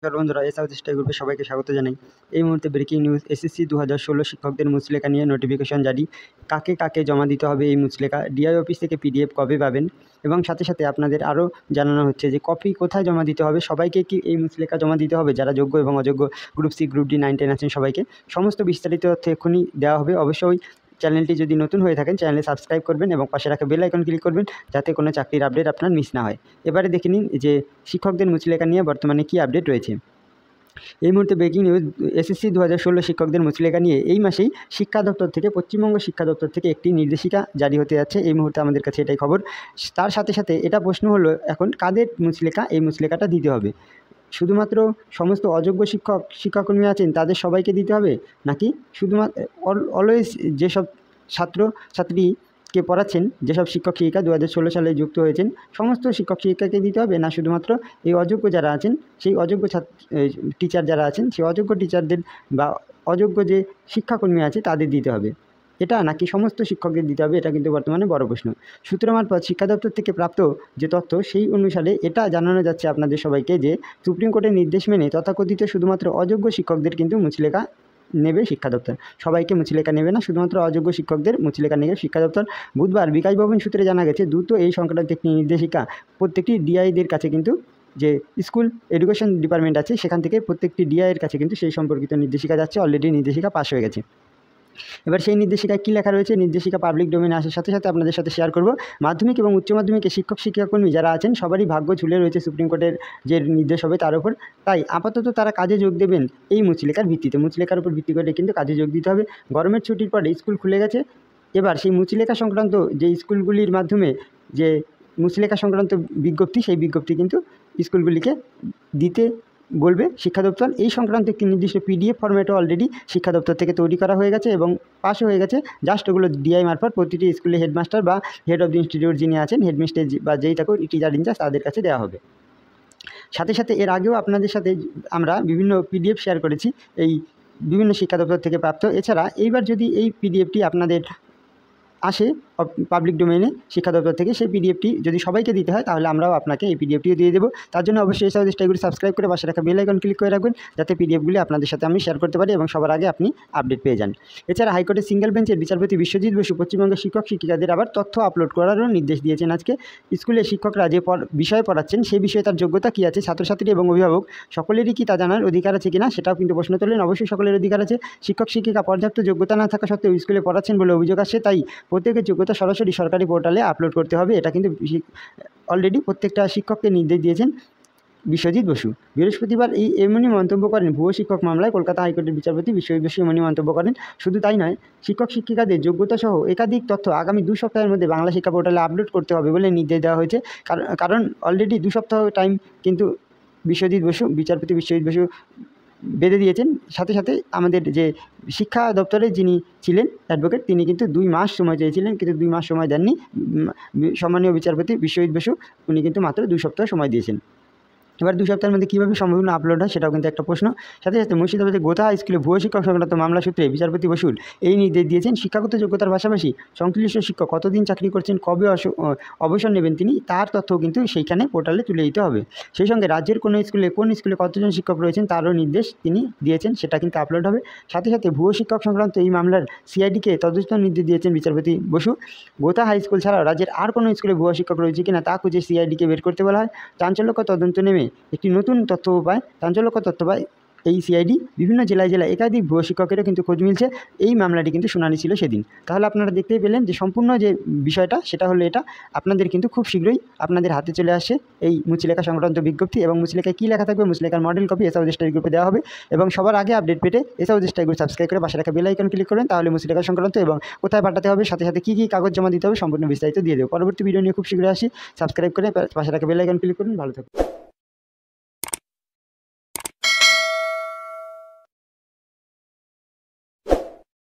নমস্কার বন্ধুরা এস আউথ স্টাই গ্রুপে সবাইকে স্বাগত জানাই এই মুহূর্তে ব্রেকিং নিউজ এসএসসি দু হাজার ষোলো শিক্ষকদের মুচলেখা নিয়ে নোটিফিকেশন জারি কাকে কাকে জমা দিতে হবে এই মুচলেখা ডিআই অফিস থেকে পিডিএফ কবে পাবেন এবং সাথে সাথে আপনাদের আরও জানানো হচ্ছে যে কপি কোথায় জমা দিতে হবে সবাইকে কি এই মুচলেখা জমা দিতে হবে যারা যোগ্য এবং অযোগ্য group C group D nine ten আছেন সবাইকে সমস্ত বিস্তারিত তথ্য এক্ষুনি দেওয়া হবে অবশ্যই চ্যানেলটি যদি নতুন হয়ে থাকেন চ্যানেলে সাবস্ক্রাইব করবেন এবং পাশে রাখা বেল আইকন ক্লিক করবেন যাতে কোনো চাকরির আপডেট আপনার মিস না হয় এবারে দেখে নিন যে শিক্ষকদের মুচলেখা নিয়ে বর্তমানে কী আপডেট রয়েছে এই মুহূর্তে ব্রেকিং নিউজ এসএসসি দু হাজার ষোলো শিক্ষকদের মুচলেখা নিয়ে এই মাসেই শিক্ষা দপ্তর থেকে পশ্চিমবঙ্গ শিক্ষা দপ্তর থেকে একটি নির্দেশিকা জারি হতে যাচ্ছে এই মুহূর্তে আমাদের কাছে এটাই খবর তার সাথে সাথে এটা প্রশ্ন হলো এখন কাদের মুচলেখা এই মুচলেখাটা দিতে হবে শুধুমাত্র সমস্ত অযোগ্য শিক্ষক শিক্ষাকর্মী আছেন তাদের সবাইকে দিতে হবে নাকি শুধুমাত্র অলওয়েজ যেসব ছাত্র ছাত্রীকে পড়াচ্ছেন যেসব শিক্ষক শিক্ষিকা দু সালে যুক্ত হয়েছেন সমস্ত শিক্ষক শিক্ষিকাকে দিতে হবে না শুধুমাত্র এই অযোগ্য যারা আছেন সেই অযোগ্য ছাত্র টিচার যারা আছেন সেই অযোগ্য টিচারদের বা অযোগ্য যে শিক্ষাকর্মী আছে তাদের দিতে হবে এটা নাকি সমস্ত শিক্ষকদের দিতে হবে এটা কিন্তু বর্তমানে বড় প্রশ্ন সূত্র মারফত শিক্ষা দপ্তর থেকে প্রাপ্ত যে তথ্য সেই অনুসারে এটা জানানো যাচ্ছে আপনাদের সবাইকে যে সুপ্রিম কোর্টের নির্দেশ মেনে তথাকথিত শুধুমাত্র অযোগ্য শিক্ষকদের কিন্তু মুচলেখা নেবে শিক্ষা দপ্তর সবাইকে মুচলেখা নেবে না শুধুমাত্র অযোগ্য শিক্ষকদের মুচলেখা নেবে শিক্ষা দপ্তর বুধবার বিকাশ ভবন সূত্রে জানা গেছে দ্রুত এই সংক্রান্ত একটি নির্দেশিকা প্রত্যেকটি ডিআইদের কাছে কিন্তু যে স্কুল এডুকেশন ডিপার্টমেন্ট আছে সেখান থেকে প্রত্যেকটি ডিআইয়ের কাছে কিন্তু সেই সম্পর্কিত নির্দেশিকা যাচ্ছে অলরেডি নির্দেশিকা পাস হয়ে গেছে এবার সেই নির্দেশিকায় কী লেখা রয়েছে নির্দেশিকা পাবলিক ডোমেনে আসার সাথে সাথে আপনাদের সাথে শেয়ার করব মাধ্যমিক এবং উচ্চ মাধ্যমিকে শিক্ষক শিক্ষাকর্মী যারা আছেন সবারই ভাগ্য ঝুলে রয়েছে সুপ্রিম কোর্টের যে নির্দেশ হবে তার উপর তাই আপাতত তারা কাজে যোগ দেবেন এই মুচলেখার ভিত্তিতে মুচলেখার উপর ভিত্তি করে কিন্তু কাজে যোগ দিতে হবে গরমের ছুটির পরে স্কুল খুলে গেছে এবার সেই মুচলেখা সংক্রান্ত যে স্কুলগুলির মাধ্যমে যে মুচলেখা সংক্রান্ত বিজ্ঞপ্তি সেই বিজ্ঞপ্তি কিন্তু স্কুলগুলিকে দিতে বলবে শিক্ষা দপ্তর এই সংক্রান্ত একটি নির্দিষ্ট পিডিএফ ফর্ম্যাটও অলরেডি শিক্ষা দপ্তর থেকে তৈরি করা হয়ে গেছে এবং পাশে হয়ে গেছে জাস্ট ওগুলো ডিআই মারফত প্রতিটি স্কুলে হেডমাস্টার বা হেড অফ দি ইনস্টিটিউট যিনি আছেন হেডমিস্টার বা যেই থাকুক টিচার ইনচার্জ তাদের কাছে দেওয়া হবে সাথে সাথে এর আগেও আপনাদের সাথে আমরা বিভিন্ন পিডিএফ শেয়ার করেছি এই বিভিন্ন শিক্ষা দপ্তর থেকে প্রাপ্ত এছাড়া এইবার যদি এই পিডিএফটি আপনাদের আসে পাবলিক ডোমেনে শিক্ষা দপ্তর থেকে সেই পিডিএফটি যদি সবাইকে দিতে হয় তাহলে আমরাও আপনাকে এই পিডিএফটিও দিয়ে দেবো তার জন্য অবশ্যই এই সাউথ স্টাইগুলি সাবস্ক্রাইব করে পাশে রাখা বেল আইকন ক্লিক করে রাখবেন যাতে পিডিএফগুলি আপনাদের সাথে আমি শেয়ার করতে পারি এবং সবার আগে আপনি আপডেট পেয়ে যান এছাড়া হাইকোর্টের সিঙ্গেল বেঞ্চের বিচারপতি বিশ্বজিৎ বসু পশ্চিমবঙ্গের শিক্ষক শিক্ষিকাদের আবার তথ্য আপলোড করারও নির্দেশ দিয়েছেন আজকে স্কুলে শিক্ষকরা যে বিষয়ে পড়াচ্ছেন সেই বিষয়ে তার যোগ্যতা কী আছে ছাত্রছাত্রী এবং অভিভাবক সকলেরই কি তা জানার অধিকার আছে কিনা সেটাও কিন্তু প্রশ্ন তোলেন অবশ্যই সকলের অধিকার আছে শিক্ষক শিক্ষিকা পর্যাপ্ত যোগ্যতা না থাকা সত্ত্বেও স্কুলে পড়াচ্ছেন বলে অভিযোগ আসে তাই প্রত্যেকের যোগ্যতা মতো সরাসরি সরকারি পোর্টালে আপলোড করতে হবে এটা কিন্তু অলরেডি প্রত্যেকটা শিক্ষককে নির্দেশ দিয়েছেন বিশ্বজিৎ বসু বৃহস্পতিবার এই এমনই মন্তব্য করেন ভুয়ো শিক্ষক মামলায় কলকাতা হাইকোর্টের বিচারপতি বিশ্বজিৎ বসু এমনই মন্তব্য করেন শুধু তাই নয় শিক্ষক শিক্ষিকাদের যোগ্যতা সহ একাধিক তথ্য আগামী দু সপ্তাহের মধ্যে বাংলা শিক্ষা পোর্টালে আপলোড করতে হবে বলে নির্দেশ দেওয়া হয়েছে কারণ অলরেডি দু সপ্তাহ টাইম কিন্তু বিশ্বজিৎ বসু বিচারপতি বিশ্বজিৎ বসু বেঁধে দিয়েছেন সাথে সাথে আমাদের যে শিক্ষা দপ্তরে যিনি ছিলেন অ্যাডভোকেট তিনি কিন্তু দুই মাস সময় চেয়েছিলেন কিন্তু দুই মাস সময় দেননি সম্মানীয় বিচারপতি বিশ্বজিৎ বসু উনি কিন্তু মাত্র দুই সপ্তাহ সময় দিয়েছেন এবার দু সপ্তাহের মধ্যে কীভাবে সম্ভাবনা আপলোড হয় সেটাও কিন্তু একটা প্রশ্ন সাথে সাথে গোতা গোথা স্কুলে ভুয়ো শিক্ষক সংক্রান্ত মামলা সূত্রে বিচারপতি বসুল এই নির্দেশ দিয়েছেন শিক্ষাগত যোগ্যতার পাশাপাশি সংশ্লিষ্ট শিক্ষক কতদিন চাকরি করছেন কবে অবসর নেবেন তিনি তার তথ্য কিন্তু সেইখানে পোর্টালে তুলে দিতে হবে সেই সঙ্গে রাজ্যের কোনো স্কুলে কোন স্কুলে কতজন শিক্ষক রয়েছেন তারও নির্দেশ তিনি দিয়েছেন সেটা কিন্তু আপলোড হবে সাথে সাথে ভুয়ো শিক্ষক সংক্রান্ত এই মামলার সিআইডিকে তদন্ত নির্দেশ দিয়েছেন বিচারপতি বসু গোথা হাই স্কুল ছাড়াও রাজ্যের আর কোনো স্কুলে ভুয়া শিক্ষক রয়েছে কিনা তা খুঁজে সিআইডিকে বের করতে বলা হয় চাঞ্চল্যকর তদন্ত নেমে একটি নতুন তথ্য উপায় চাঞ্চল্যকর তথ্য পায় এই সিআইডি বিভিন্ন জেলায় জেলায় একাধিক ভুয়ো শিক্ষকেরও কিন্তু খোঁজ মিলছে এই মামলাটি কিন্তু শুনানি ছিল সেদিন তাহলে আপনারা দেখতেই পেলেন যে সম্পূর্ণ যে বিষয়টা সেটা হলো এটা আপনাদের কিন্তু খুব শীঘ্রই আপনাদের হাতে চলে আসে এই মুচিলেখা সংক্রান্ত বিজ্ঞপ্তি এবং মুচিলেখায় কী লেখা থাকবে মুচিলেখার মডেল কপি এসাও স্টাডি গ্রুপে দেওয়া হবে এবং সবার আগে আপডেট পেটে এসাও স্টাডি গ্রুপ সাবস্ক্রাইব করে পাশে রাখা বেলাইকন ক্লিক করেন তাহলে মুচিলেখা সংক্রান্ত এবং কোথায় পাঠাতে হবে সাথে সাথে কী কী কাগজ জমা দিতে হবে সম্পূর্ণ বিস্তারিত দিয়ে দেবো পরবর্তী ভিডিও নিয়ে খুব শীঘ্রই আসি সাবস্ক্রাইব করে পাশে রাখা বেল আইকন ক্লিক করুন ভালো থাকুন